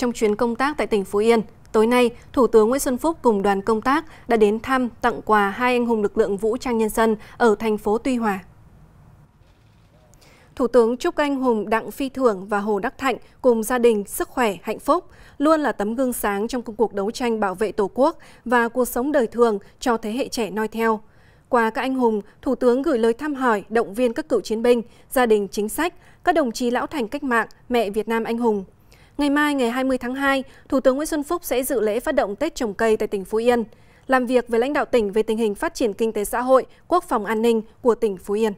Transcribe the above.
Trong chuyến công tác tại tỉnh Phú Yên, tối nay, Thủ tướng Nguyễn Xuân Phúc cùng đoàn công tác đã đến thăm tặng quà hai anh hùng lực lượng vũ trang nhân dân ở thành phố Tuy Hòa. Thủ tướng chúc anh hùng Đặng Phi Thưởng và Hồ Đắc Thạnh cùng gia đình sức khỏe, hạnh phúc, luôn là tấm gương sáng trong công cuộc đấu tranh bảo vệ Tổ quốc và cuộc sống đời thường cho thế hệ trẻ noi theo. Qua các anh hùng, Thủ tướng gửi lời thăm hỏi, động viên các cựu chiến binh, gia đình chính sách, các đồng chí lão thành cách mạng, mẹ Việt Nam anh hùng – Ngày mai ngày 20 tháng 2, Thủ tướng Nguyễn Xuân Phúc sẽ dự lễ phát động Tết trồng cây tại tỉnh Phú Yên, làm việc với lãnh đạo tỉnh về tình hình phát triển kinh tế xã hội, quốc phòng an ninh của tỉnh Phú Yên.